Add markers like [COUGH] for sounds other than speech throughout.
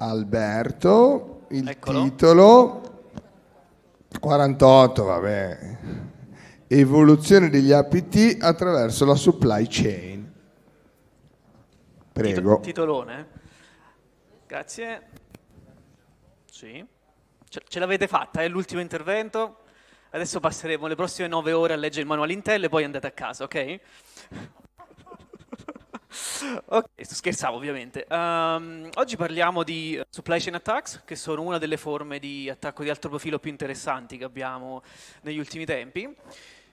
Alberto, il Eccolo. titolo 48, vabbè. Evoluzione degli APT attraverso la supply chain. Prego. Titolone. Grazie. Sì. Ce l'avete fatta, è eh? l'ultimo intervento. Adesso passeremo le prossime nove ore a leggere il manuale Intel e poi andate a casa, ok? ok, sto scherzavo ovviamente. Um, oggi parliamo di supply chain attacks, che sono una delle forme di attacco di alto profilo più interessanti che abbiamo negli ultimi tempi.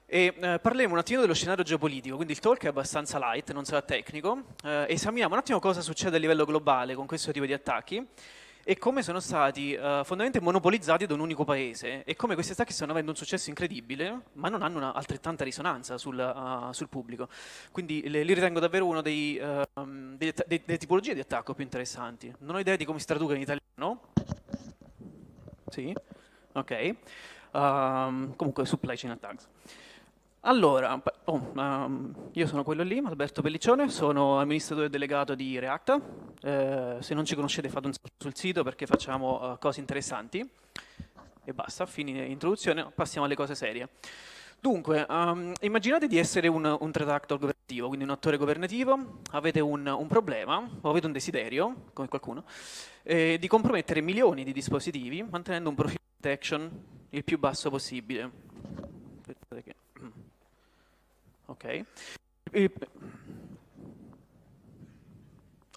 E, eh, parleremo un attimo dello scenario geopolitico, quindi il talk è abbastanza light, non sarà tecnico. Eh, esaminiamo un attimo cosa succede a livello globale con questo tipo di attacchi e come sono stati uh, fondamentalmente monopolizzati da un unico paese e come questi attacchi stanno avendo un successo incredibile ma non hanno una altrettanta risonanza sul, uh, sul pubblico. Quindi le, li ritengo davvero una dei, uh, tipologie di attacco più interessanti. Non ho idea di come si traduca in italiano. Sì? Ok. Um, comunque supply chain attacks. Allora, oh, um, io sono quello lì, Alberto Pelliccione, sono amministratore delegato di React. Eh, se non ci conoscete fate un salto sul sito perché facciamo uh, cose interessanti. E basta, fine introduzione, passiamo alle cose serie. Dunque, um, immaginate di essere un, un threat actor governativo, quindi un attore governativo, avete un, un problema o avete un desiderio, come qualcuno, eh, di compromettere milioni di dispositivi mantenendo un profilo di detection il più basso possibile. Aspettate che... Ok? E...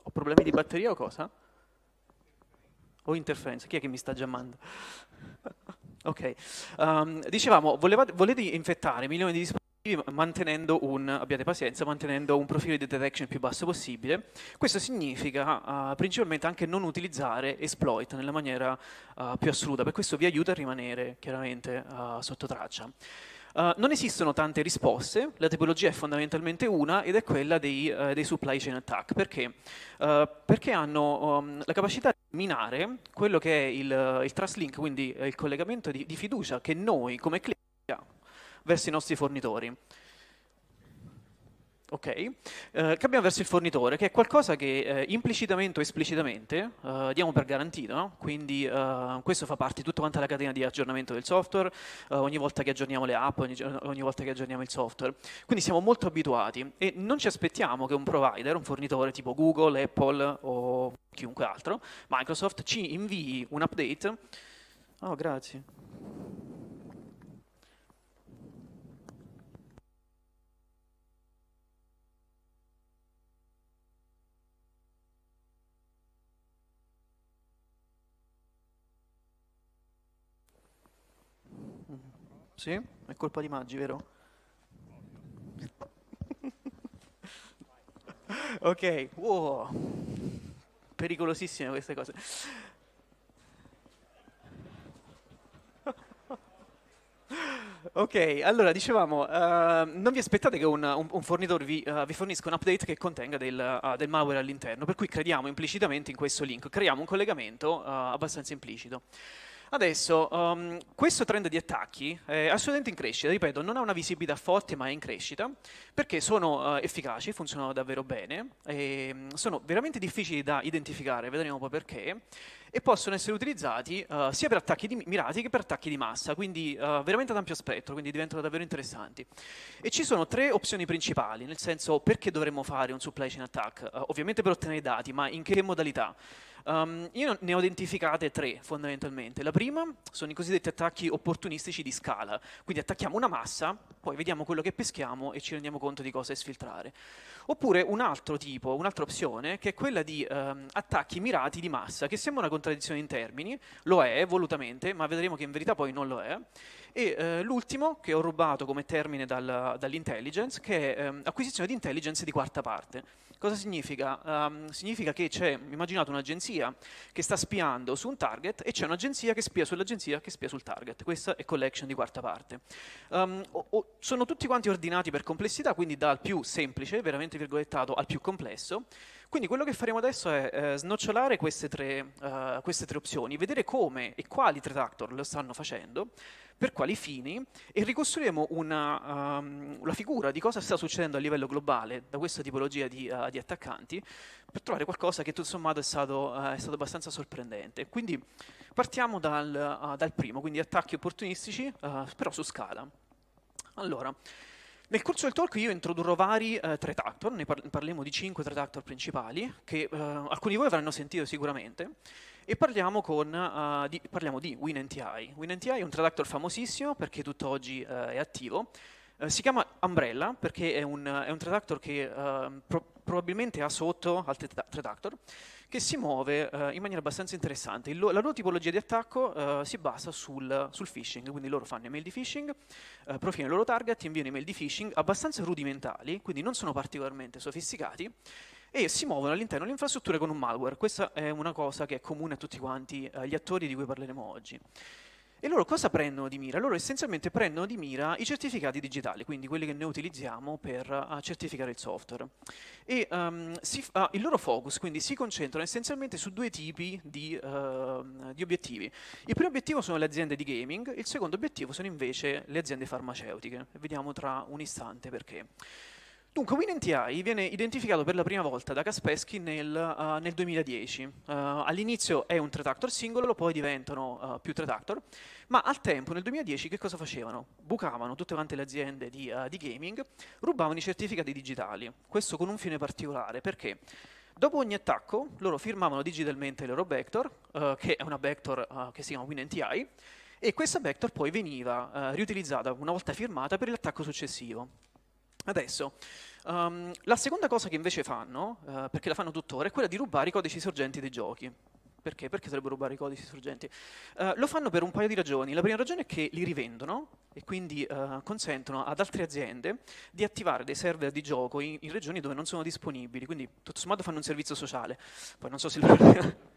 Ho problemi di batteria o cosa? Ho interferenze, chi è che mi sta giammando? [LAUGHS] ok, um, dicevamo, volevate, volete infettare milioni di dispositivi mantenendo un, abbiate pazienza, mantenendo un profilo di detection più basso possibile. Questo significa uh, principalmente anche non utilizzare exploit nella maniera uh, più assoluta, per questo vi aiuta a rimanere chiaramente uh, sotto traccia. Eh, non esistono tante risposte, la tipologia è fondamentalmente una ed è quella dei, uh, dei supply chain attack. Perché? Uh, perché hanno um, la capacità di minare quello che è il, il trust link, quindi il collegamento di, di fiducia che noi come clienti abbiamo verso i nostri fornitori ok? Eh, cambiamo verso il fornitore, che è qualcosa che eh, implicitamente o esplicitamente eh, diamo per garantito, no? quindi eh, questo fa parte di tutta quanta la catena di aggiornamento del software, eh, ogni volta che aggiorniamo le app, ogni, ogni, volta che aggiorniamo il software, quindi siamo molto abituati e non ci aspettiamo che un provider, un fornitore tipo Google, Apple o chiunque altro, Microsoft, ci invii un update, oh grazie, Sì? È colpa di Maggi, vero? [LAUGHS] ok, wow. Pericolosissime queste cose. [LAUGHS] Ok, allora dicevamo, uh, non vi aspettate che un, un, un fornitore vi, uh, vi, fornisca un update che contenga del, uh, del malware all'interno, per cui crediamo implicitamente in questo link, creiamo un collegamento eh, abbastanza implicito. Adesso, um, questo trend di attacchi è assolutamente in crescita, ripeto, non ha una visibilità forte ma è in crescita, perché sono uh, efficaci, funzionano davvero bene, ehm, sono veramente difficili da identificare, vedremo poi perché, e possono essere utilizzati uh, sia per attacchi mirati che per attacchi di massa, quindi uh, veramente ad ampio spettro, quindi diventano davvero interessanti. E ci sono tre opzioni principali, nel senso perché dovremmo fare un supply chain attack? ovviamente per ottenere dati, ma in che modalità? Um, io ne ho identificate tre fondamentalmente. La prima sono i cosiddetti attacchi opportunistici di scala, quindi attacchiamo una massa, poi vediamo quello che peschiamo e ci rendiamo conto di cosa sfiltrare. Oppure un altro tipo, un'altra opzione, che è quella di um, attacchi mirati di massa, che sembra una contraddizione in termini, lo è volutamente, ma vedremo che in verità poi non lo è, e eh, l'ultimo che ho rubato come termine dal, dall'intelligence, che è eh, acquisizione di intelligence di quarta parte. Cosa significa? Um, significa che c'è, immaginate un'agenzia che sta spiando su un target e c'è un'agenzia che spia sull'agenzia che spia sul target. Questa è collection di quarta parte. Um, o, o, sono tutti quanti ordinati per complessità, quindi dal più semplice, veramente virgolettato, al più complesso. Quindi quello che faremo adesso è eh, snocciolare queste tre, uh, queste tre, opzioni, vedere come e quali threat actor lo stanno facendo, per quali fini, e ricostruiremo una, um, ehm, una, figura di cosa sta succedendo a livello globale da questa tipologia di, uh, di attaccanti, per trovare qualcosa che tutto sommato è stato, uh, è stato abbastanza sorprendente. Quindi partiamo dal, dal primo, quindi attacchi opportunistici, però su scala. Allora, nel corso del talk io introdurrò vari eh, threat actor, ne par parliamo di 5 threat actor principali, che eh, alcuni di voi avranno sentito sicuramente, e parliamo, con, uh, di, parliamo di WinNTI. WinNTI è un threat actor famosissimo perché tutt'oggi uh, è attivo, uh, si chiama Umbrella perché è un, è un threat actor che pro probabilmente ha sotto altri threat actor, che si muove eh, in maniera abbastanza interessante. Lo, la loro tipologia di attacco eh, si basa sul, sul, phishing, quindi loro fanno email di phishing, eh, profilano i loro target, inviano email di phishing abbastanza rudimentali, quindi non sono particolarmente sofisticati, e si muovono all'interno dell'infrastruttura con un malware. Questa è una cosa che è comune a tutti quanti eh, gli attori di cui parleremo oggi. E loro cosa prendono di mira? Loro essenzialmente prendono di mira i certificati digitali, quindi quelli che noi utilizziamo per uh, certificare il software. E, um, si, uh, il loro focus quindi si concentrano essenzialmente su due tipi di, uh, di, obiettivi. Il primo obiettivo sono le aziende di gaming, il secondo obiettivo sono invece le aziende farmaceutiche. Vediamo tra un istante perché. Dunque, Win NTI viene identificato per la prima volta da Kaspersky nel, uh, nel 2010. Uh, eh, all'inizio è un tractor singolo, poi diventano uh, più tractor, ma al tempo, nel 2010, che cosa facevano? Bucavano tutte quante le aziende di, di gaming, rubavano i certificati digitali, questo con un fine particolare, perché Dopo ogni attacco loro firmavano digitalmente il loro vector, uh, che è una vector uh, che si chiama WinNTI, e questa vector poi veniva uh, riutilizzata una volta firmata per l'attacco successivo. Adesso, um, la seconda cosa che invece fanno, uh, perché la fanno tuttora, è quella di rubare i codici sorgenti dei giochi. Perché? Perché dovrebbero rubare i codici sorgenti? Uh, lo fanno per un paio di ragioni. La prima ragione è che li rivendono e quindi uh, consentono ad altre aziende di attivare dei server di gioco in, in regioni dove non sono disponibili, quindi tutto sommato fanno un servizio sociale. Poi non so se... Lo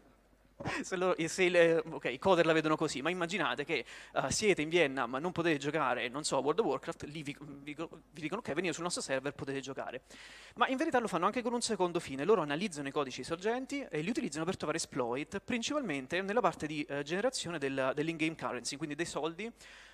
se, loro, se le, okay, i coder la vedono così, ma immaginate che uh, siete in Vienna ma non potete giocare, non so, World of Warcraft, lì vi, vi, vi, dicono ok, venite sul nostro server, potete giocare. Ma in verità lo fanno anche con un secondo fine, loro analizzano i codici sorgenti e li utilizzano per trovare exploit, principalmente nella parte di uh, generazione del, dell'in-game currency, quindi dei soldi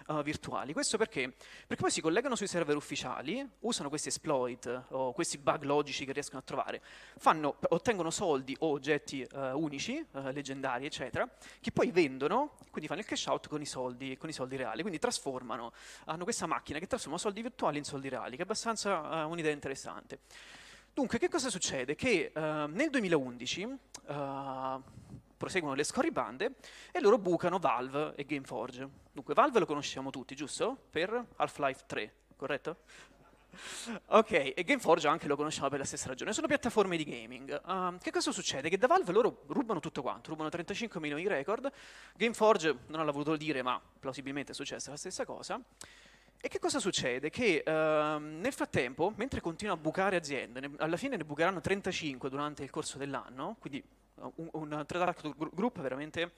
uh, virtuali. Questo perché? Perché poi si collegano sui server ufficiali, usano questi exploit o questi bug logici che riescono a trovare, fanno, ottengono soldi o oggetti unici, leggendari, leggendarie, eccetera, che poi vendono, quindi fanno il cash out con i soldi, con i soldi reali, quindi trasformano, hanno questa macchina che trasforma soldi virtuali in soldi reali, che è abbastanza uh, un'idea interessante. Dunque, che cosa succede? Che uh, nel 2011 uh, eh, proseguono le scorribande e loro bucano Valve e Gameforge. Dunque, Valve lo conosciamo tutti, giusto? Per Half-Life 3, corretto? ok, e Gameforge anche lo conosciamo per la stessa ragione. Sono piattaforme di gaming. Uh, che cosa succede? Che da Valve loro rubano tutto quanto, rubano 35 milioni di record. Gameforge non l'ha voluto dire, ma plausibilmente è successa la stessa cosa. E che cosa succede? Che uh, nel frattempo, mentre continua a bucare aziende, ne, alla fine ne bucheranno 35 durante il corso dell'anno, quindi eh, un, un, un, un group veramente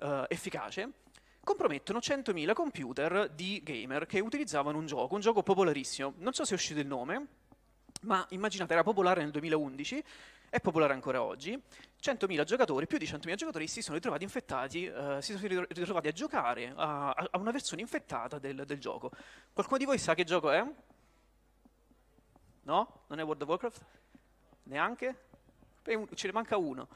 uh, efficace, compromettono 100.000 computer di gamer che utilizzavano un gioco, un gioco popolarissimo. Non so se è uscito il nome, ma immaginate, era popolare nel 2011, è popolare ancora oggi. 100.000 giocatori, più di 100.000 giocatori si sono ritrovati infettati, eh, si sono ritrovati a giocare a, a una versione infettata del, del gioco. Qualcuno di voi sa che gioco è? No? Non è World of Warcraft? Neanche? Ce ne manca uno.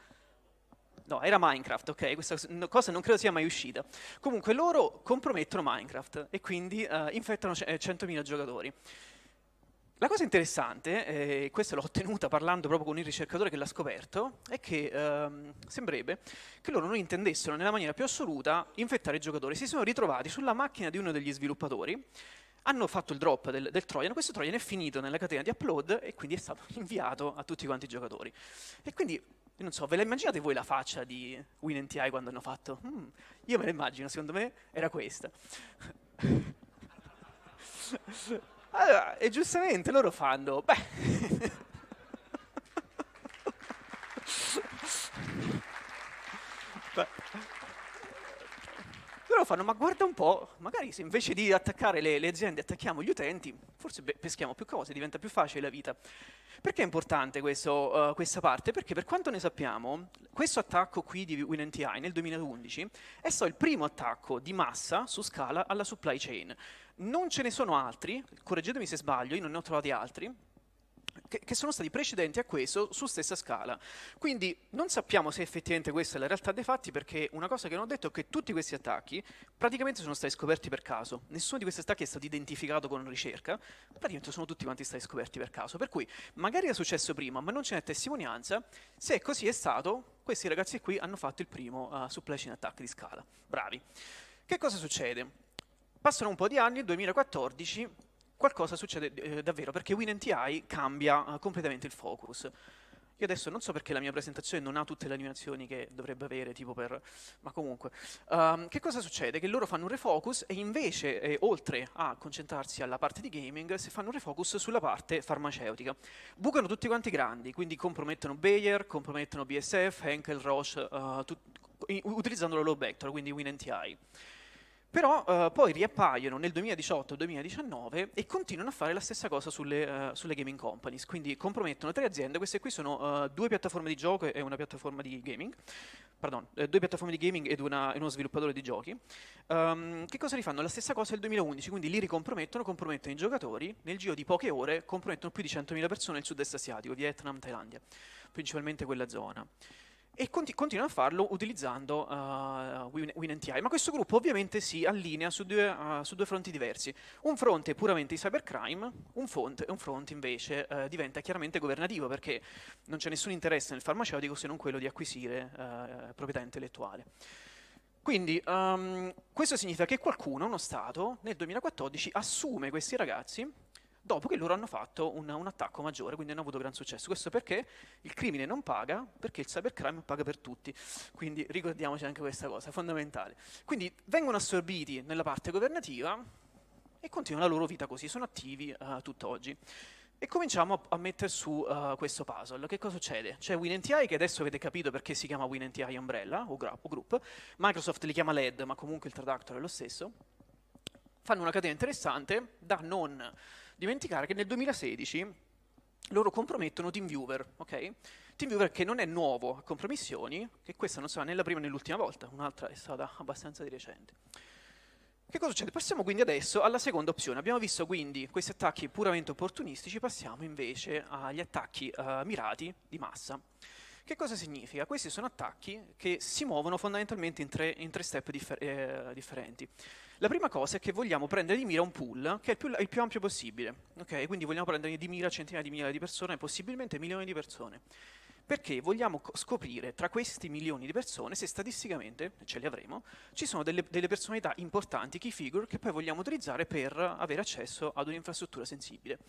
No, era Minecraft, ok, questa cosa non credo sia mai uscita. Comunque loro compromettono Minecraft e quindi uh, infettano 100.000 eh, giocatori. La cosa interessante, eh, e eh, questa l'ho ottenuta parlando proprio con il ricercatore che l'ha scoperto, è che ehm, sembrerebbe che loro non intendessero nella maniera più assoluta infettare i giocatori. Si sono ritrovati sulla macchina di uno degli sviluppatori, hanno fatto il drop del, del Trojan, questo Trojan è finito nella catena di upload e quindi è stato [LAUGHS] inviato a tutti quanti i giocatori. E quindi io non so, ve la immaginate voi la faccia di WinNTI quando hanno fatto? Hmm, io me la immagino, secondo me era questa. [LAUGHS] allora, e giustamente loro fanno, beh... [LAUGHS] fanno, ma guarda un po', magari se invece di attaccare le, le aziende attacchiamo gli utenti, forse beh, peschiamo più cose, diventa più facile la vita. Perché è importante questo, uh, questa parte? Perché per quanto ne sappiamo, questo attacco qui di WinNTI nel 2011 è stato il primo attacco di massa su scala alla supply chain. Non ce ne sono altri, correggetemi se sbaglio, io non ne ho trovati altri, che, che sono stati precedenti a questo su stessa scala. Quindi non sappiamo se effettivamente questa è la realtà dei fatti perché una cosa che non ho detto è che tutti questi attacchi praticamente sono stati scoperti per caso, nessuno di questi attacchi è stato identificato con ricerca, praticamente sono tutti quanti stati scoperti per caso, per cui magari è successo prima ma non ce n'è testimonianza, se così è stato questi ragazzi qui hanno fatto il primo uh, supply chain attack di scala, bravi. Che cosa succede? Passano un po' di anni, 2014 qualcosa succede eh, davvero, perché WinNTI cambia eh, completamente il focus. Io adesso non so perché la mia presentazione non ha tutte le animazioni che dovrebbe avere, tipo per... ma comunque. Um, che cosa succede? Che loro fanno un refocus e invece, eh, oltre a concentrarsi alla parte di gaming, si fanno un refocus sulla parte farmaceutica. Bucano tutti quanti grandi, quindi compromettono Bayer, compromettono BSF, Henkel, Roche, uh, utilizzando la low vector, quindi WinNTI però eh, poi riappaiono nel 2018-2019 e continuano a fare la stessa cosa sulle, uh, sulle, gaming companies, quindi compromettono tre aziende, queste qui sono uh, due piattaforme di gioco e una piattaforma di gaming, pardon, eh, due piattaforme di gaming ed, una, uno sviluppatore di giochi, um, che cosa rifanno? La stessa cosa nel 2011, quindi li ricompromettono, compromettono i giocatori, nel giro di poche ore compromettono più di 100.000 persone nel sud-est asiatico, Vietnam, Thailandia, principalmente quella zona e conti- continua a farlo utilizzando uh, eh, WinNTI. Ma questo gruppo ovviamente si allinea su due, uh, su due fronti diversi. Un fronte puramente di cybercrime, un, font, un fronte invece uh, diventa chiaramente governativo perché non c'è nessun interesse nel farmaceutico se non quello di acquisire uh, proprietà intellettuale. Quindi um, questo significa che qualcuno, uno Stato, nel 2014 assume questi ragazzi dopo che loro hanno fatto un, un attacco maggiore, quindi hanno avuto gran successo. Questo perché il crimine non paga, perché il cybercrime paga per tutti. Quindi ricordiamoci anche questa cosa, fondamentale. Quindi vengono assorbiti nella parte governativa e continuano la loro vita così, sono attivi uh, tutt'oggi. E cominciamo a, a mettere su uh, questo puzzle. Che cosa succede? C'è WinNTI che adesso avete capito perché si chiama WinNTI Umbrella o, o Group, Microsoft li chiama LED ma comunque il traductor è lo stesso, fanno una catena interessante da non dimenticare che nel 2016 loro compromettono TeamViewer, ok? TeamViewer che non è nuovo a compromissioni, che questa non sarà né la prima né l'ultima volta, un'altra è stata abbastanza di recente. Che cosa succede? Passiamo quindi adesso alla seconda opzione. Abbiamo visto quindi questi attacchi puramente opportunistici, passiamo invece agli attacchi uh, mirati di massa. Che cosa significa? Questi sono attacchi che si muovono fondamentalmente in tre, in tre step differ eh, differenti. La prima cosa è che vogliamo prendere di mira un pool che è il più, il più ampio possibile, okay? quindi vogliamo prendere di mira centinaia di migliaia di persone, possibilmente milioni di persone perché vogliamo scoprire tra questi milioni di persone se statisticamente, ce li avremo, ci sono delle, delle personalità importanti, key figure, che poi vogliamo utilizzare per avere accesso ad un'infrastruttura sensibile.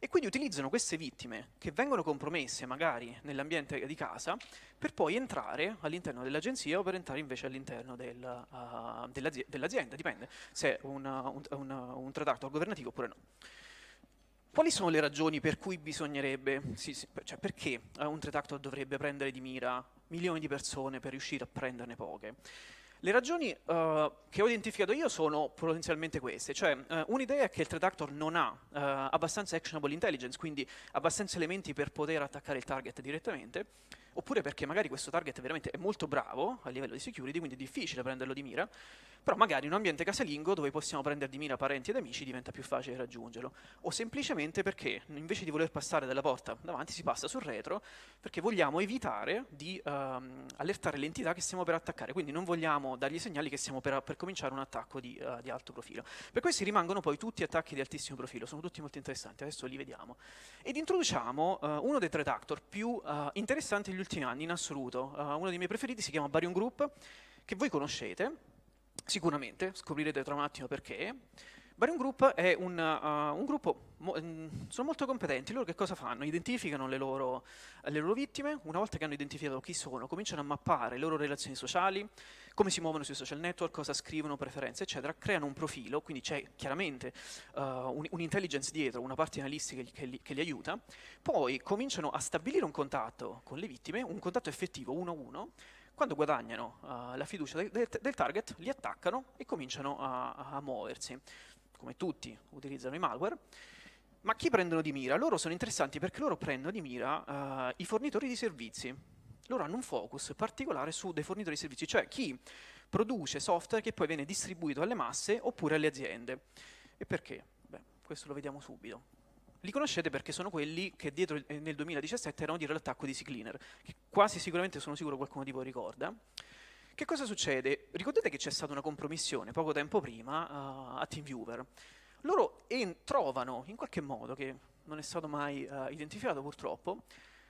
E quindi utilizzano queste vittime che vengono compromesse magari nell'ambiente di casa per poi entrare all'interno dell'agenzia o per entrare invece all'interno del, uh, dell'azienda, dipende se è un, un, un, un trattato governativo oppure no. Quali sono le ragioni per cui bisognerebbe, sì, sì, cioè perché eh, un threat dovrebbe prendere di mira milioni di persone per riuscire a prenderne poche? Le ragioni uh, che ho identificato io sono potenzialmente queste, cioè uh, un'idea è che il threat non ha uh, abbastanza actionable intelligence, quindi abbastanza elementi per poter attaccare il target direttamente, oppure perché magari questo target veramente è molto bravo a livello di security, quindi è difficile prenderlo di mira, però magari in un ambiente casalingo dove possiamo prendere di mira parenti ed amici diventa più facile raggiungerlo, o semplicemente perché invece di voler passare dalla porta davanti si passa sul retro perché vogliamo evitare di um, allertare l'entità che stiamo per attaccare, quindi non vogliamo dargli segnali che stiamo per, per cominciare un attacco di, uh, di alto profilo. Per questi rimangono poi tutti attacchi di altissimo profilo, sono tutti molto interessanti, adesso li vediamo. Ed introduciamo uh, uno dei threat actor più uh, interessanti e ultimi anni in assoluto. Uh, uno dei miei preferiti si chiama Barium Group, che voi conoscete, sicuramente, scoprirete tra un attimo perché. Barium Group è un, uh, un gruppo, mo mm, sono molto competenti, loro che cosa fanno? Identificano le loro, le loro, vittime, una volta che hanno identificato chi sono, cominciano a mappare le loro relazioni sociali, come si muovono sui social network, cosa scrivono, preferenze, eccetera, creano un profilo, quindi c'è chiaramente uh, un'intelligence dietro, una parte analistica che li, che li aiuta, poi cominciano a stabilire un contatto con le vittime, un contatto effettivo uno a uno, quando guadagnano uh, la fiducia del, del, target, li attaccano e cominciano a, a muoversi come tutti, utilizzano i malware. Ma chi prendono di mira? Loro sono interessanti perché loro prendono di mira uh, i fornitori di servizi. Loro hanno un focus particolare su dei fornitori di servizi, cioè chi produce software che poi viene distribuito alle masse oppure alle aziende. E perché? Beh, questo lo vediamo subito. Li conoscete perché sono quelli che dietro, eh, nel 2017 erano dietro l'attacco di Cleaner, che quasi sicuramente sono sicuro qualcuno di voi ricorda. Che cosa succede? Ricordate che c'è stata una compromissione poco tempo prima uh, a TeamViewer. Loro en- trovano in qualche modo, che non è stato mai uh, identificato purtroppo,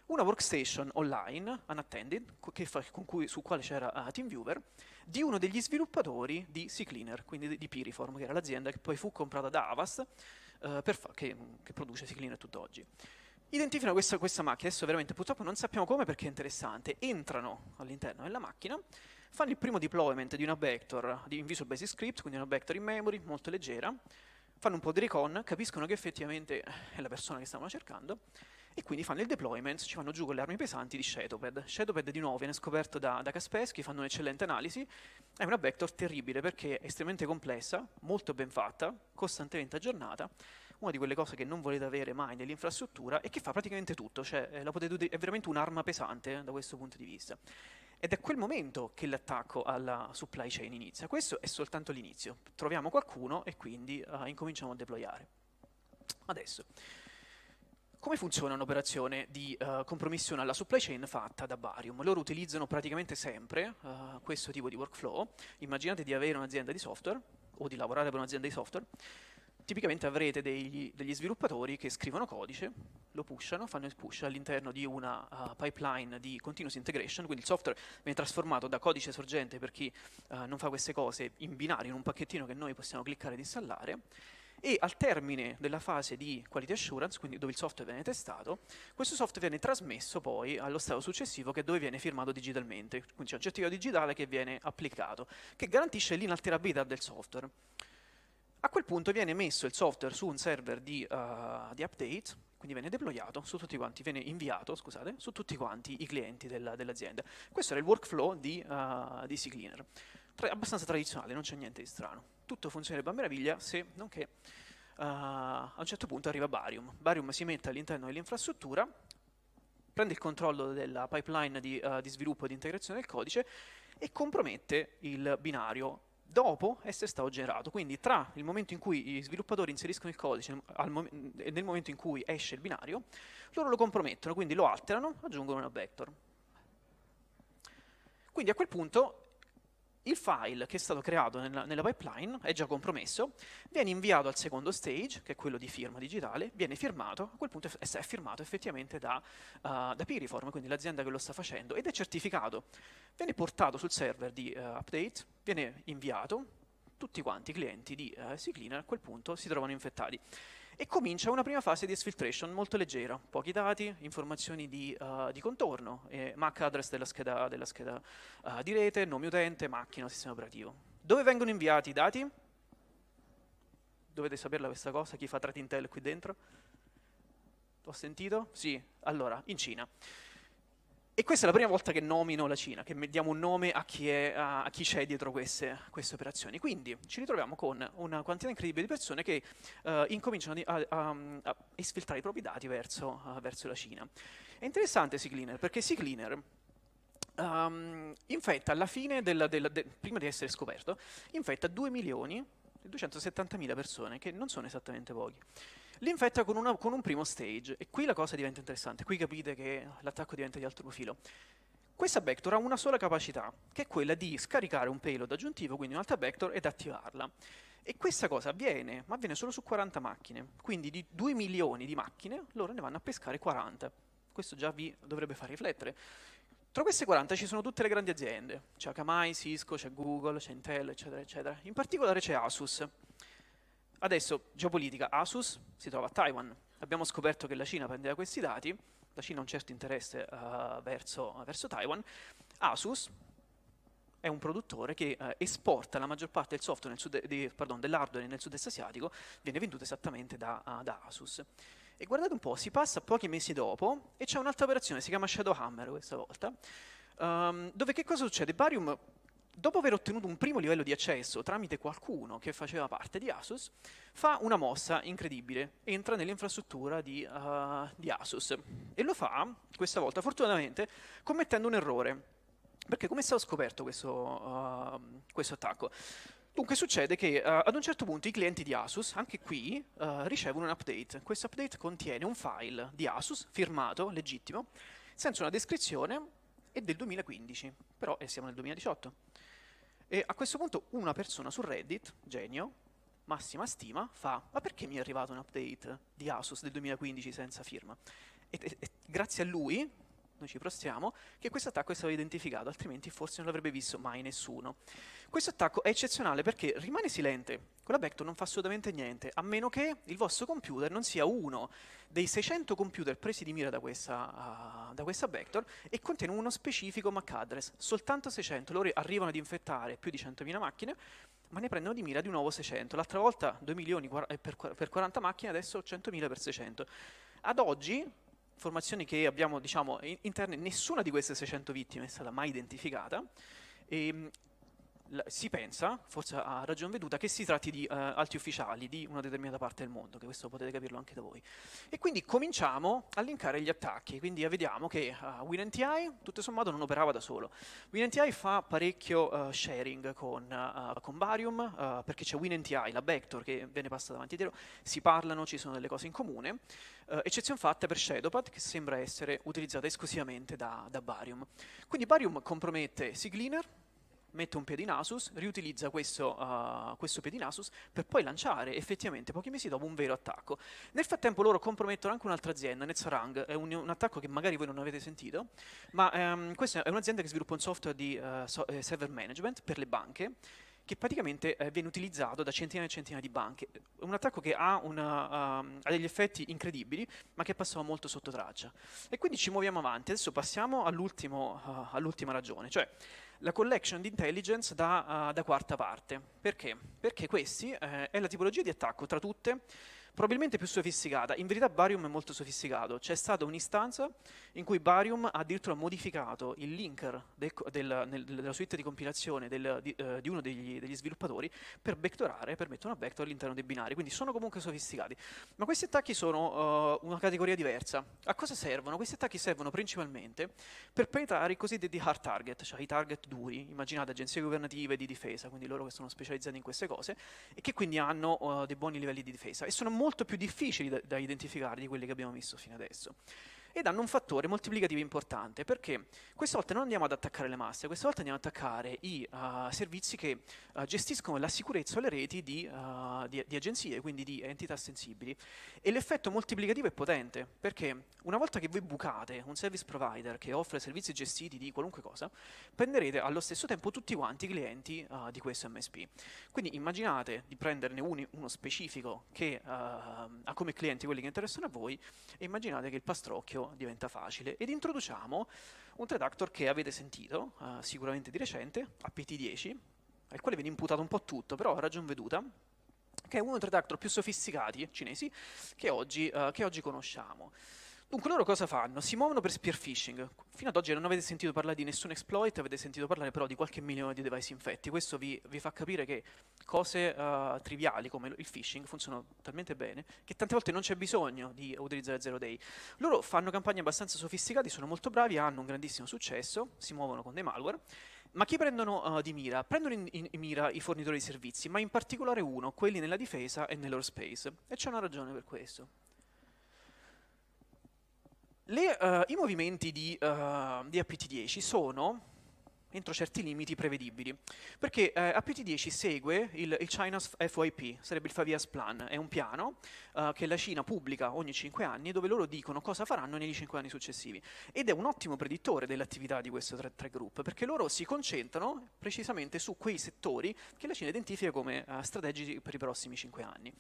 una workstation online, unattended, fa, cui, su quale c'era uh, TeamViewer, di uno degli sviluppatori di CCleaner, quindi di, di Piriform, che era l'azienda che poi fu comprata da Avast, uh, fa- che, che, produce CCleaner tutt'oggi. Identificano questa, questa macchina, adesso veramente purtroppo non sappiamo come perché è interessante, entrano all'interno della macchina, fanno il primo deployment di una vector di Invisible Basic Script, quindi una vector in memory, molto leggera, fanno un po' di recon, capiscono che effettivamente è la persona che stavano cercando, e quindi fanno il deployment, ci vanno giù con le armi pesanti di Shadowpad. Shadowpad di nuovo viene scoperto da, da Kaspersky, fanno un'eccellente analisi, è una vector terribile perché è estremamente complessa, molto ben fatta, costantemente aggiornata, una di quelle cose che non volete avere mai nell'infrastruttura e che fa praticamente tutto, cioè eh, è veramente un'arma pesante eh, da questo punto di vista. Ed è quel momento che l'attacco alla supply chain inizia. Questo è soltanto l'inizio. Troviamo qualcuno e quindi uh, incominciamo a deployare. Adesso, come funziona un'operazione di uh, compromissione alla supply chain fatta da Barium? Loro utilizzano praticamente sempre uh, questo tipo di workflow. Immaginate di avere un'azienda di software o di lavorare per un'azienda di software tipicamente avrete degli, degli, sviluppatori che scrivono codice, lo pushano, fanno il push all'interno di una uh, pipeline di continuous integration, quindi il software viene trasformato da codice sorgente per chi uh, non fa queste cose in binario, in un pacchettino che noi possiamo cliccare ed installare, e al termine della fase di quality assurance, quindi dove il software viene testato, questo software viene trasmesso poi allo stato successivo che è dove viene firmato digitalmente, quindi c'è un certificato digitale che viene applicato, che garantisce l'inalterabilità del software. A quel punto viene messo il software su un server di, uh, di update, quindi viene deployato su tutti quanti, viene inviato, scusate, su tutti quanti i clienti della, dell'azienda. Questo era il workflow di, uh, di CCleaner, Tra, abbastanza tradizionale, non c'è niente di strano. Tutto funzionerebbe a meraviglia se non che uh, a un certo punto arriva Barium. Barium si mette all'interno dell'infrastruttura, prende il controllo della pipeline di, uh, di sviluppo e di integrazione del codice e compromette il binario dopo essere stato generato. Quindi tra il momento in cui gli sviluppatori inseriscono il codice mo- e nel momento in cui esce il binario, loro lo compromettono, quindi lo alterano, aggiungono una vector. Quindi a quel punto il file che è stato creato nella, nella, pipeline è già compromesso, viene inviato al secondo stage, che è quello di firma digitale, viene firmato, a quel punto è, è firmato effettivamente da, uh, da, Piriform, quindi l'azienda che lo sta facendo, ed è certificato. Viene portato sul server di uh, update, viene inviato, tutti quanti i clienti di eh, CCleaner a quel punto si trovano infettati e comincia una prima fase di exfiltration molto leggera, pochi dati, informazioni di, uh, di contorno, eh, MAC address della scheda, della scheda uh, di rete, nome utente, macchina, sistema operativo. Dove vengono inviati i dati? Dovete saperla questa cosa, chi fa Threat Intel qui dentro? Ho sentito? Sì, allora, in Cina. E questa è la prima volta che nomino la Cina, che diamo un nome a chi, è, a, chi c'è dietro queste, queste, operazioni. Quindi ci ritroviamo con una quantità incredibile di persone che uh, incominciano a, a, esfiltrare i propri dati verso, uh, verso la Cina. È interessante SeaCleaner, perché SeaCleaner um, ehm, infetta alla fine, della, della, de, prima di essere scoperto, infetta 2 milioni e 270 mila persone, che non sono esattamente pochi l'infetta con, una, con, un primo stage, e qui la cosa diventa interessante, qui capite che l'attacco diventa di altro profilo. Questa vector ha una sola capacità, che è quella di scaricare un payload aggiuntivo, quindi un'altra vector, ed attivarla. E questa cosa avviene, ma avviene solo su 40 macchine, quindi di 2 milioni di macchine loro ne vanno a pescare 40. Questo già vi dovrebbe far riflettere. Tra queste 40 ci sono tutte le grandi aziende, c'è Akamai, Cisco, c'è Google, c'è Intel, eccetera, eccetera. In particolare c'è Asus, Adesso, geopolitica, Asus si trova a Taiwan. Abbiamo scoperto che la Cina prendeva questi dati, la Cina ha un certo interesse uh, verso, verso, Taiwan. Asus è un produttore che uh, esporta la maggior parte del di, pardon, dell'hardware nel sud-est asiatico, viene venduto esattamente da, uh, da Asus. E guardate un po', si passa pochi mesi dopo e c'è un'altra operazione, si chiama Shadowhammer questa volta, um, dove che cosa succede? Barium dopo aver ottenuto un primo livello di accesso tramite qualcuno che faceva parte di Asus, fa una mossa incredibile, entra nell'infrastruttura di, uh, di Asus e lo fa, questa volta fortunatamente, commettendo un errore. Perché come è stato scoperto questo, uh, questo attacco? Dunque succede che uh, ad un certo punto i clienti di Asus, anche qui, ricevono un update. Questo update contiene un file di Asus, firmato, legittimo, senza una descrizione, e del 2015, però eh, siamo nel 2018. E a questo punto una persona su Reddit, genio, massima stima, fa ma perché mi è arrivato un update di Asus del 2015 senza firma? E, e, e grazie a lui noi ci prostiamo, che questo attacco è stato identificato, altrimenti forse non l'avrebbe visto mai nessuno. Questo attacco è eccezionale perché rimane silente, con la backdoor non fa assolutamente niente, a meno che il vostro computer non sia uno dei 600 computer presi di mira da questa, uh, da questa backdoor e contiene uno specifico MAC address, soltanto 600, loro arrivano ad infettare più di 100.000 macchine, ma ne prendono di mira di nuovo 600, l'altra volta 2 milioni eh, per 40 macchine, adesso 100.000 per 600. Ad oggi informazioni che abbiamo diciamo, interne, nessuna di queste 600 vittime è stata mai identificata. E, ehm, si pensa, forse a ragion veduta, che si tratti di eh, alti ufficiali di una determinata parte del mondo, che questo potete capirlo anche da voi. E quindi cominciamo a linkare gli attacchi, quindi vediamo che uh, eh, WinNTI tutto sommato non operava da solo. WinNTI fa parecchio uh, sharing con, uh, con Barium, uh, perché c'è WinNTI, la vector che viene passata davanti a dietro, si parlano, ci sono delle cose in comune, eccezione fatta per Shadowpad, che sembra essere utilizzata esclusivamente da, da Barium. Quindi Barium compromette SigLiner, mette un piede in Asus, riutilizza questo, uh, questo piede in Asus per poi lanciare effettivamente pochi mesi dopo un vero attacco. Nel frattempo loro compromettono anche un'altra azienda, Netzarang, è un, un, attacco che magari voi non avete sentito, ma um, questa è un'azienda che sviluppa un software di uh, so eh, server management per le banche che praticamente eh, viene utilizzato da centinaia e centinaia di banche. Un attacco che ha, una, um, ehm, ha degli effetti incredibili, ma che passava molto sotto traccia. E quindi ci muoviamo avanti. Adesso passiamo eh, all'ultima ragione, cioè la collection di intelligence da, uh, da quarta parte. Perché? Perché questa eh, è la tipologia di attacco, tra tutte, probabilmente più sofisticata. In verità Barium è molto sofisticato. C'è stata un'istanza in cui Barium ha addirittura modificato il linker del, del, nel, della suite di compilazione del, di, eh, di, uno degli, degli, sviluppatori per vectorare, per mettere una vector all'interno dei binari. Quindi sono comunque sofisticati. Ma questi attacchi sono uh, una categoria diversa. A cosa servono? Questi attacchi servono principalmente per penetrare i cosiddetti hard target, cioè i target duri. Immaginate agenzie governative di difesa, quindi loro che sono specializzati in queste cose e che quindi hanno uh, dei buoni livelli di difesa. E sono molto molto più difficili da, da identificare di quelli che abbiamo visto fino adesso ed hanno un fattore moltiplicativo importante, perché questa volta non andiamo ad attaccare le masse, questa volta andiamo ad attaccare i uh, servizi che uh, gestiscono la sicurezza alle reti di, uh, di, di agenzie, quindi di entità sensibili, e l'effetto moltiplicativo è potente, perché una volta che voi bucate un service provider che offre servizi gestiti di qualunque cosa, prenderete allo stesso tempo tutti quanti i clienti uh, di questo MSP. Quindi immaginate di prenderne uno, uno specifico che uh, ha come clienti quelli che interessano a voi e immaginate che il pastrocchio diventa facile, ed introduciamo un thread actor che avete sentito eh, sicuramente di recente, apt10, al quale viene imputato un po' tutto, però a ragion veduta, che è uno dei thread actor più sofisticati cinesi che oggi, eh, che oggi conosciamo. Dunque loro cosa fanno? Si muovono per spear phishing. Fino ad oggi non avete sentito parlare di nessun exploit, avete sentito parlare però di qualche milione di device infetti. Questo vi, vi fa capire che cose uh, triviali come il phishing funzionano talmente bene che tante volte non c'è bisogno di utilizzare Zero Day. Loro fanno campagne abbastanza sofisticate, sono molto bravi, hanno un grandissimo successo, si muovono con dei malware. Ma chi prendono uh, di mira? Prendono in, in, in, mira i fornitori di servizi, ma in particolare uno, quelli nella difesa e nell'aerospace. E c'è una ragione per questo. Le, uh, I movimenti di, uh, di apt10 sono entro certi limiti prevedibili, perché eh, APT10 segue il, il, China's FYP, sarebbe il Favias Plan, è un piano eh, che la Cina pubblica ogni 5 anni dove loro dicono cosa faranno negli 5 anni successivi ed è un ottimo predittore dell'attività di questo tre, tre group, perché loro si concentrano precisamente su quei settori che la Cina identifica come eh, strategici per i prossimi 5 anni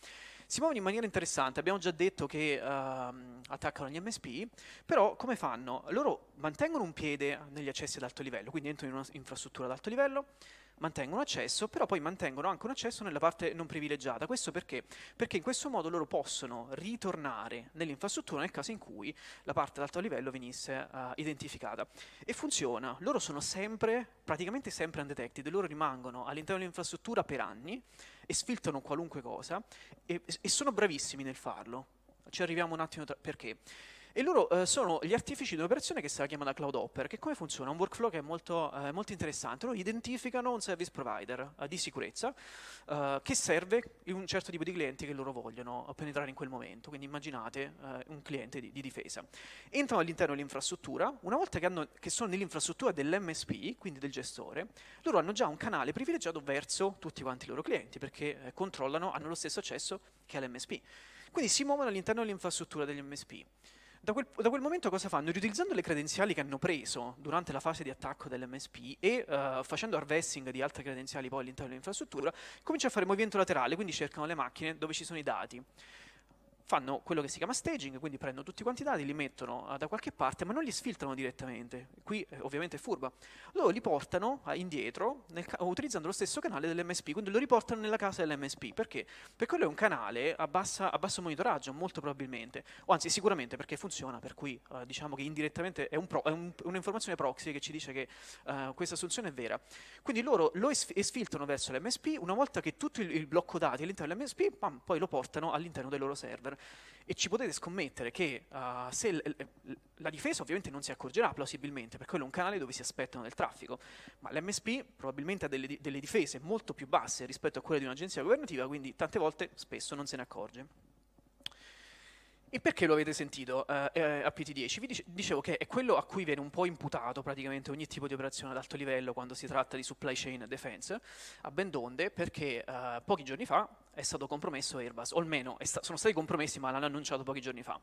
si muovono in maniera interessante. Abbiamo già detto che uh, attaccano gli MSP, però come fanno? Loro mantengono un piede negli accessi ad alto livello, quindi entrano in un'infrastruttura ad alto livello, mantengono accesso, però poi mantengono anche un accesso nella parte non privilegiata. Questo perché? Perché in questo modo loro possono ritornare nell'infrastruttura nel caso in cui la parte ad alto livello venisse uh, identificata. E funziona, loro sono sempre, praticamente sempre undetected, loro rimangono all'interno dell'infrastruttura per anni, e sfiltrano qualunque cosa e, e sono bravissimi nel farlo. Ci arriviamo un attimo tra- perché. E loro eh, sono gli artifici di un'operazione che si chiama Cloud Hopper, che come funziona? È Un workflow che è molto, eh, molto interessante. Loro identificano un service provider eh, di sicurezza eh, che serve un certo tipo di clienti che loro vogliono penetrare in quel momento. Quindi immaginate eh, un cliente di, di, difesa. Entrano all'interno dell'infrastruttura, una volta che, hanno, che sono nell'infrastruttura dell'MSP, quindi del gestore, loro hanno già un canale privilegiato verso tutti quanti i loro clienti, perché eh, controllano, hanno lo stesso accesso che all'MSP. Quindi si muovono all'interno dell'infrastruttura degli MSP. Da quel, da quel, momento cosa fanno? Riutilizzando le credenziali che hanno preso durante la fase di attacco dell'MSP e uh, facendo harvesting di altre credenziali poi all'interno dell'infrastruttura, cominciano a fare movimento laterale, quindi cercano le macchine dove ci sono i dati fanno quello che si chiama staging, quindi prendono tutti quanti i dati, li mettono ah, da qualche parte, ma non li sfiltrano direttamente. Qui eh, ovviamente è furba. Loro li portano ah, indietro utilizzando lo stesso canale dell'MSP, quindi lo riportano nella casa dell'MSP. Perché? Perché quello è un canale a, bassa, a basso monitoraggio, molto probabilmente, o anzi sicuramente perché funziona, per cui eh, diciamo che indirettamente è, un pro, è un, un'informazione proxy che ci dice che eh, questa assunzione è vera. Quindi loro lo esfiltrano verso l'MSP, una volta che tutto il, il blocco dati all'interno dell'MSP, pam, poi lo portano all'interno del loro server e ci potete scommettere che uh, se l- l- la difesa ovviamente non si accorgerà plausibilmente, perché quello è un canale dove si aspettano del traffico, ma l'MSP probabilmente ha delle, di- delle difese molto più basse rispetto a quelle di un'agenzia governativa, quindi tante volte spesso non se ne accorge. E perché lo avete sentito eh, eh a PT10? Vi dice, dicevo che è quello a cui viene un po' imputato praticamente ogni tipo di operazione ad alto livello quando si tratta di supply chain defense a ben donde, perché eh, pochi giorni fa è stato compromesso Airbus, o almeno sta sono stati compromessi ma l'hanno annunciato pochi giorni fa.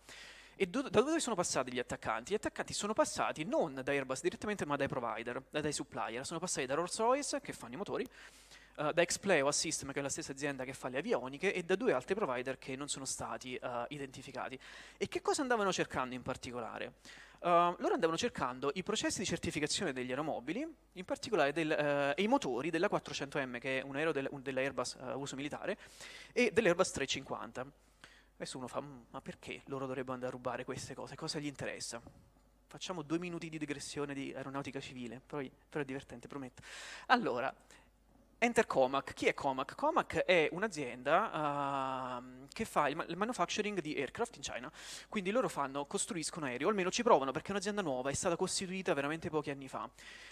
E do da dove sono passati gli attaccanti? Gli attaccanti sono passati non da Airbus direttamente ma dai provider, dai supplier, sono passati da Rolls Royce che fanno i motori, uh, da Expleo a System, che è la stessa azienda che fa le avioniche, e da due altri provider che non sono stati uh, identificati. E che cosa andavano cercando in particolare? Uh, loro andavano cercando i processi di certificazione degli aeromobili, in particolare del, uh, e i motori della 400M, che è un aereo del, un, dell'Airbus uh, uso militare, e dell'Airbus 350. Adesso uno fa, mm, ma perché loro dovrebbero andare a rubare queste cose? Cosa gli interessa? Facciamo due minuti di digressione di aeronautica civile, poi, però è divertente, prometto. Allora, Enter Comac. Chi è Comac? Comac è un'azienda uh, che fa il, ma il, manufacturing di aircraft in China, quindi loro fanno, costruiscono aerei, o almeno ci provano perché è un'azienda nuova, è stata costituita veramente pochi anni fa.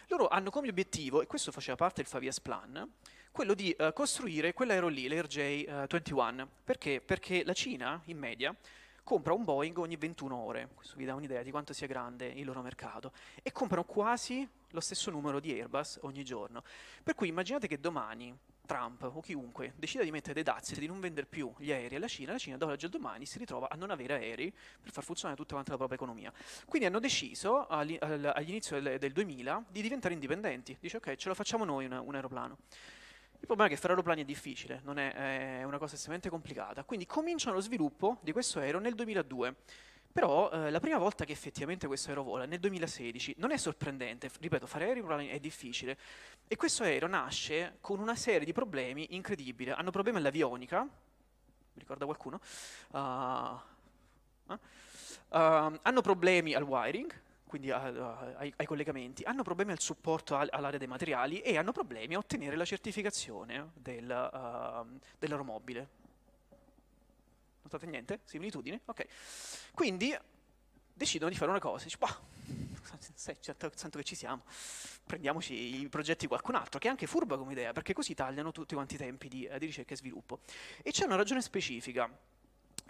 Loro hanno come obiettivo, e questo faceva parte del Favias Plan, quello di uh, costruire quell'aereo lì, l'air J21. Eh, perché? Perché la Cina, in media, compra un Boeing ogni 21 ore, questo vi dà un'idea di quanto sia grande il loro mercato, e comprano quasi lo stesso numero di Airbus ogni giorno. Per cui immaginate che domani Trump o chiunque decida di mettere dei dazi e di non vendere più gli aerei alla Cina, la Cina da oggi al domani si ritrova a non avere aerei per far funzionare tutta la propria economia. Quindi hanno deciso all'inizio del 2000 di diventare indipendenti, dice ok ce lo facciamo noi un, un aeroplano. Il problema è che fare aeroplani è difficile, è, è, una cosa estremamente complicata, quindi cominciano lo sviluppo di questo aereo nel 2002 però eh, la prima volta che effettivamente questo aereo vola, nel 2016, non è sorprendente, ripeto, fare aeroplani è difficile, e questo aereo nasce con una serie di problemi incredibili. Hanno problemi all'avionica, mi ricorda qualcuno? Uh, uh, hanno problemi al wiring, quindi a, ai, ai, collegamenti, hanno problemi al supporto al, all'area dei materiali e hanno problemi a ottenere la certificazione del, uh, dell'aeromobile. Notate niente? Similitudine? Ok. Quindi decidono di fare una cosa. Dici, certo, sento che ci siamo, prendiamoci i progetti di qualcun altro, che è anche furba come idea, perché così tagliano tutti quanti i tempi di, eh, di ricerca e sviluppo. E c'è una ragione specifica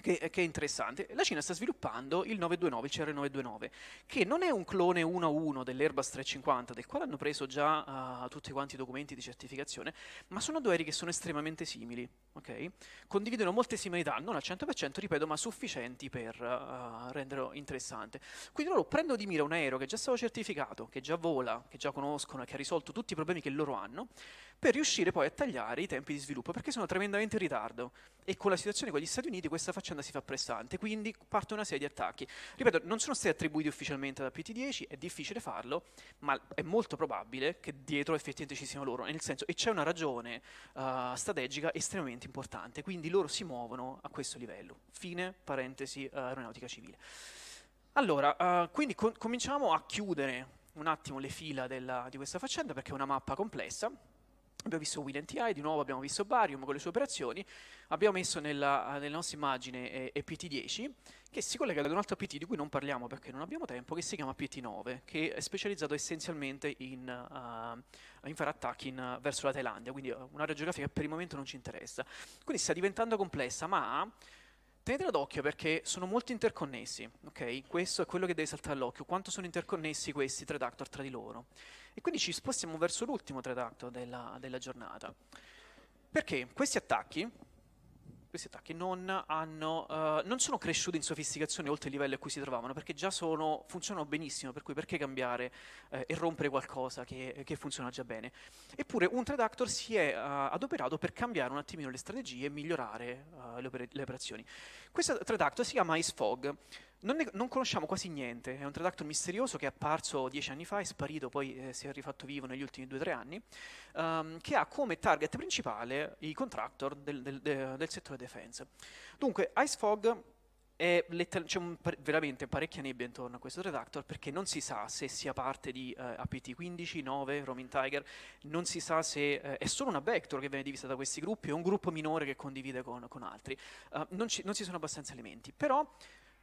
che, che, è interessante. La Cina sta sviluppando il 929, il CR929, che non è un clone 1 a 1 dell'Airbus 350, del quale hanno preso già uh, tutti quanti i documenti di certificazione, ma sono due aerei che sono estremamente simili, okay? condividono molte similità, non al 100%, ripeto, ma sufficienti per uh, renderlo interessante. Quindi loro prendono di mira un aereo che è già stato certificato, che già vola, che già conoscono e che ha risolto tutti i problemi che loro hanno, per riuscire poi a tagliare i tempi di sviluppo, perché sono tremendamente in ritardo. E con la situazione con gli Stati Uniti questa faccenda si fa pressante, quindi parte una serie di attacchi. Ripeto, non sono stati attribuiti ufficialmente da PT10, è difficile farlo, ma è molto probabile che dietro effettivamente ci siano loro, nel senso, e c'è una ragione uh, strategica estremamente importante, quindi loro si muovono a questo livello. Fine parentesi uh, aeronautica civile. Allora, uh, quindi com- cominciamo a chiudere un attimo le fila della, di questa faccenda perché è una mappa complessa Abbiamo visto Will WinNTI di nuovo, abbiamo visto Barium con le sue operazioni, abbiamo messo nella, eh, nella nostra immagine eh, EPT10 eh, che si collega ad un altro PT di cui non parliamo perché non abbiamo tempo, che si chiama PT9, che è specializzato essenzialmente in, uh, eh, in fare attacchi in, uh, verso la Thailandia, quindi un'area geografica che per il momento non ci interessa. Quindi sta diventando complessa, ma tenetelo d'occhio perché sono molto interconnessi, ok? Questo è quello che deve saltare all'occhio, quanto sono interconnessi questi thread actor tra di loro. E quindi ci spostiamo verso l'ultimo thread actor della, della giornata. Perché questi attacchi, questi attacchi non, hanno, uh, non, sono cresciute in sofisticazione oltre il livello a cui si trovavano, perché già sono, funzionano benissimo, per cui perché cambiare eh, e rompere qualcosa che, che, funziona già bene. Eppure un trade actor si è uh, adoperato per cambiare un attimino le strategie e migliorare uh, le, oper- le, operazioni. Questo trade actor si chiama Ice Fog. Non, ne, non, conosciamo quasi niente, è un Pterodactyl misterioso che è apparso dieci anni fa, è sparito, poi eh, si è rifatto vivo negli ultimi due o tre anni, um, che ha come target principale i contractor del, del, del settore defense. Dunque, Ice Fog c'è par veramente parecchia nebbia intorno a questo Redactor perché non si sa se sia parte di eh, APT-15, 9, Roaming Tiger, non si sa se eh, è solo una Vector che viene divisa da questi gruppi o un gruppo minore che condivide con, con altri. Uh, eh, non, non, ci sono abbastanza elementi, però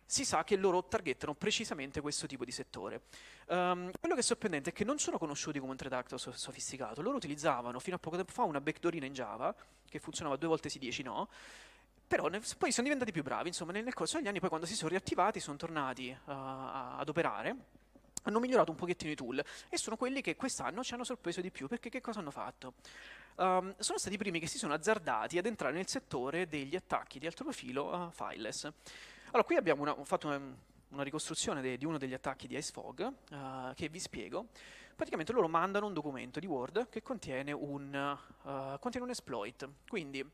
si sa che loro targettano precisamente questo tipo di settore. Um, quello che è sorprendente è che non sono conosciuti come un threat actor sofisticato, loro utilizzavano fino a poco tempo fa una backdoorina in Java, che funzionava due volte sì, dieci no, però ne, poi sono diventati più bravi, insomma nel, nel, corso degli anni poi quando si sono riattivati sono tornati uh, ad operare, hanno migliorato un pochettino i tool e sono quelli che quest'anno ci hanno sorpreso di più, perché che cosa hanno fatto? Um, sono stati i primi che si sono azzardati ad entrare nel settore degli attacchi di alto profilo uh, fileless. Allora, qui abbiamo una, fatto una, ehm, una ricostruzione de, di uno degli attacchi di IceFog, uh, eh, che vi spiego. Praticamente loro mandano un documento di Word che contiene un, uh, contiene un exploit. Quindi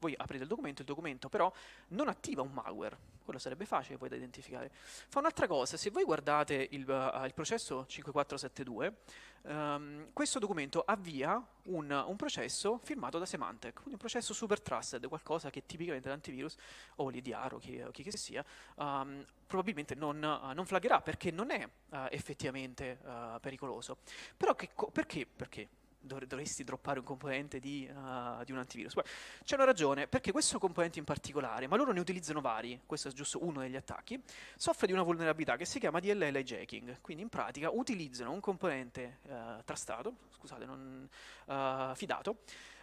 voi aprite il documento, il documento però non attiva un malware, quello sarebbe facile poi da identificare. Fa un'altra cosa, se voi guardate il, uh, il processo 5472, um, ehm, questo documento avvia un, un, processo firmato da Symantec, quindi un processo super trusted, qualcosa che tipicamente l'antivirus o l'IDR o chi, o chi che sia um, probabilmente non, uh, non, flaggerà perché non è uh, effettivamente pericoloso. Però che, perché? Perché? dov- dovresti droppare un componente di, uh, di un antivirus. Beh, c'è una ragione, perché questo componente in particolare, ma loro ne utilizzano vari, questo è giusto uno degli attacchi, soffre di una vulnerabilità che si chiama DLL hijacking, quindi in pratica utilizzano un componente uh, trastato, scusate, non, eh, fidato,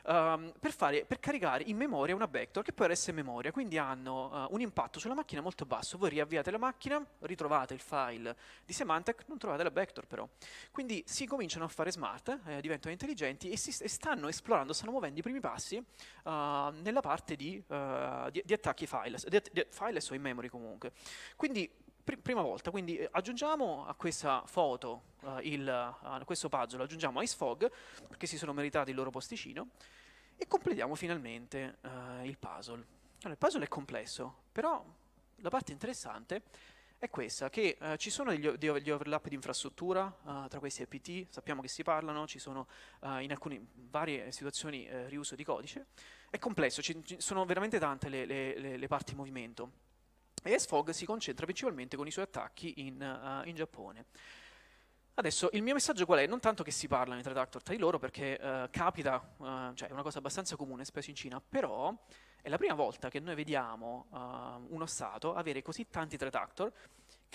um, per, fare, per, caricare in memoria una backdoor che può essere memoria, quindi hanno uh, un impatto sulla macchina molto basso. Voi riavviate la macchina, ritrovate il file di Symantec, non trovate la backdoor però. Quindi si cominciano a fare smart, eh, diventano intelligenti e, si, e, stanno esplorando, stanno muovendo i primi passi uh, nella parte di, uh, di, di attacchi file, di, di file o in memory comunque. Quindi Pr prima volta, quindi eh, aggiungiamo a questa foto, uh, il, uh, questo puzzle, aggiungiamo Ice Fog, perché si sono meritati il loro posticino, e completiamo finalmente uh, il puzzle. Allora, il puzzle è complesso, però la parte interessante è questa, che uh, ci sono degli, degli overlap di infrastruttura uh, tra questi APT, sappiamo che si parlano, ci sono uh, in alcune varie situazioni riuso di codice, è complesso, ci, ci sono veramente tante le, le, le parti in movimento e Sfog si concentra principalmente con i suoi attacchi in, uh, in Giappone. Adesso il mio messaggio qual è? Non tanto che si parlano i traductor tra di loro perché uh, capita, uh, cioè è una cosa abbastanza comune, spesso in Cina, però è la prima volta che noi vediamo uh, uno Stato avere così tanti traductor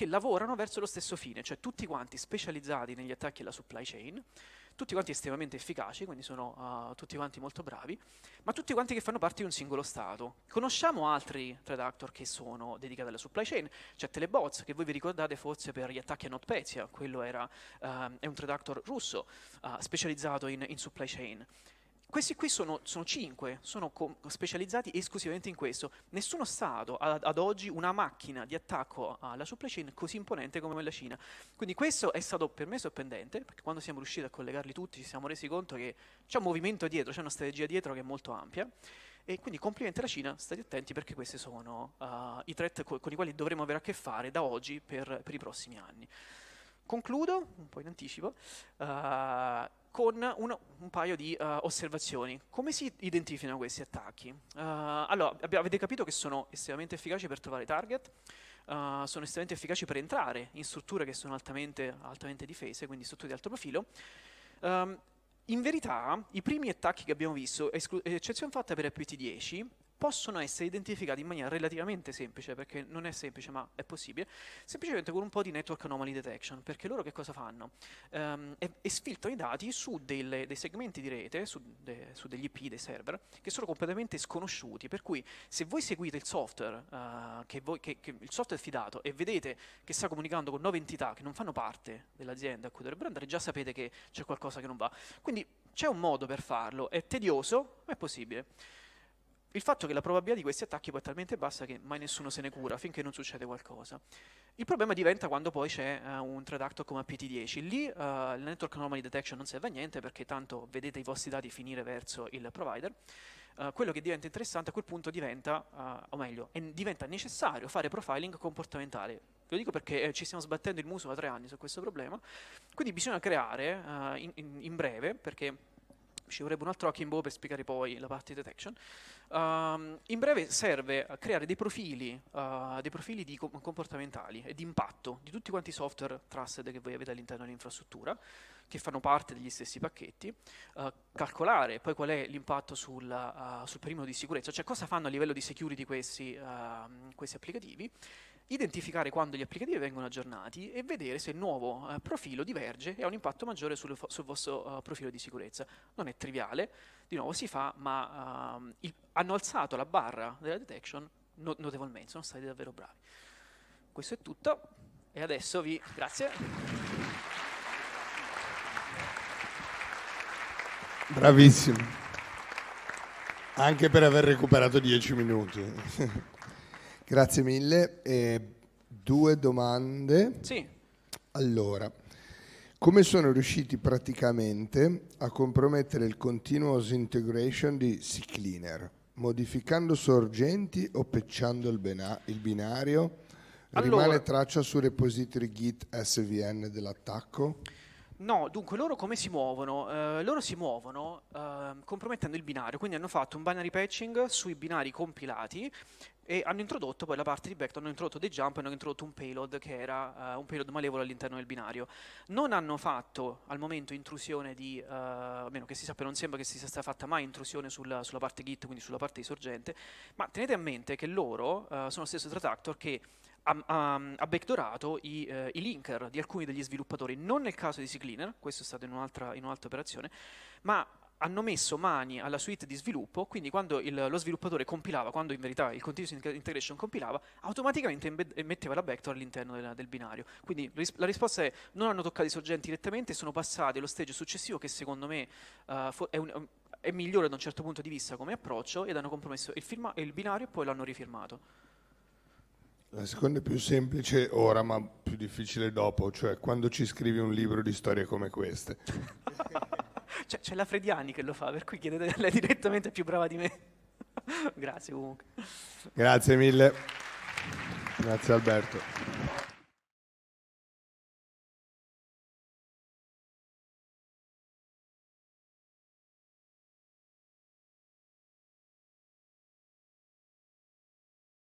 che lavorano verso lo stesso fine, cioè tutti quanti specializzati negli attacchi alla supply chain, tutti quanti estremamente efficaci, quindi sono uh, tutti quanti molto bravi, ma tutti quanti che fanno parte di un singolo Stato. Conosciamo altri threat actor che sono dedicati alla supply chain, c'è cioè Telebots, che voi vi ricordate forse per gli attacchi a NotPetya, quello era, uh, è un threat actor russo uh, specializzato in, in supply chain. Questi qui sono, sono cinque, sono com- specializzati esclusivamente in questo. Nessuno Stato ha ad oggi una macchina di attacco alla supply chain così imponente come la Cina. Quindi questo è stato per me sorprendente, perché quando siamo riusciti a collegarli tutti ci siamo resi conto che c'è un movimento dietro, c'è una strategia dietro che è molto ampia. E quindi complimenti alla Cina, state attenti perché questi sono uh, i threat co- con i quali dovremo avere a che fare da oggi per, per i prossimi anni. Concludo, un po' in anticipo, uh, con un, un paio di uh, osservazioni. Come si identificano questi attacchi? Uh, allora, avete capito che sono estremamente efficaci per trovare target, uh, sono estremamente efficaci per entrare in strutture che sono altamente, altamente difese, quindi strutture di alto profilo. Um, in verità, i primi attacchi che abbiamo visto, eccezione fatta per APT10, possono essere identificati in maniera relativamente semplice, perché non è semplice ma è possibile, semplicemente con un po' di network anomaly detection, perché loro che cosa fanno? Um, e, e sfiltrano i dati su delle, dei segmenti di rete, su, de, su, degli IP, dei server, che sono completamente sconosciuti, per cui se voi seguite il software, uh, che voi, che, che il software fidato e vedete che sta comunicando con nuove entità che non fanno parte dell'azienda a cui dovrebbero andare, già sapete che c'è qualcosa che non va. Quindi c'è un modo per farlo, è tedioso, ma è possibile il fatto che la probabilità di questi attacchi poi è talmente bassa che mai nessuno se ne cura finché non succede qualcosa. Il problema diventa quando poi c'è uh, un thread actor come APT10. Lì uh, il network anomaly detection non serve a niente perché tanto vedete i vostri dati finire verso il provider. Uh, quello che diventa interessante a quel punto diventa, o meglio, diventa necessario fare profiling comportamentale. Lo dico perché eh, ci stiamo sbattendo il muso da tre anni su questo problema. Quindi bisogna creare in, in, in breve, perché ci vorrebbe un altro hacking bow per spiegare poi la parte detection. Um, in breve serve a creare dei profili, uh, dei profili di com comportamentali e di impatto di tutti quanti i software trusted che voi avete all'interno dell'infrastruttura, che fanno parte degli stessi pacchetti, uh, calcolare poi qual è l'impatto sul, uh, sul, perimetro di sicurezza, cioè cosa fanno a livello di security questi, ehm, questi applicativi, identificare quando gli applicativi vengono aggiornati e vedere se il nuovo eh, profilo diverge e ha un impatto maggiore sul, sul vostro eh, profilo di sicurezza. Non è triviale, di nuovo si fa, ma ehm, il, hanno alzato la barra della detection no, notevolmente, sono stati davvero bravi. Questo è tutto e adesso vi... grazie. Bravissimo. Anche per aver recuperato dieci minuti. [LAUGHS] Grazie mille. E due domande. Sì. Allora, come sono riusciti praticamente a compromettere il continuous integration di C-Cleaner? Modificando sorgenti o pecciando il, bena- il binario? Rimane allora, traccia sul repository git svn dell'attacco? No, dunque loro come si muovono? Eh, loro si muovono eh, compromettendo il binario, quindi hanno fatto un binary patching sui binari compilati e hanno introdotto poi la parte di Backdoor, hanno introdotto dei jump, e hanno introdotto un payload che era uh, un payload malevolo all'interno del binario. Non hanno fatto al momento intrusione di, uh, eh, a meno che si sappia, non sembra che si sia stata fatta mai intrusione sulla, sulla, parte git, quindi sulla parte di sorgente, ma tenete a mente che loro uh, sono lo stesso Tratactor che ha, ha, ha backdoorato i, eh, i, linker di alcuni degli sviluppatori, non nel caso di CCleaner, questo è stato in un'altra, in un'altra operazione, ma hanno messo mani alla suite di sviluppo, quindi quando il, lo sviluppatore compilava, quando in verità il continuous integration compilava, automaticamente embed- metteva la backdoor all'interno del, del binario. Quindi ris- la risposta è non hanno toccato i sorgenti direttamente, sono passati allo stage successivo che secondo me uh, eh, for- è, un, è, migliore da un certo punto di vista come approccio ed hanno compromesso il, firma- il binario e poi l'hanno rifirmato. La seconda è più semplice ora, ma più difficile dopo, cioè quando ci scrivi un libro di storie come queste. [LAUGHS] Cioè, c'è la Frediani che lo fa, per cui chiedete a lei direttamente, è più brava di me. [LAUGHS] Grazie comunque. Grazie mille. Grazie Alberto.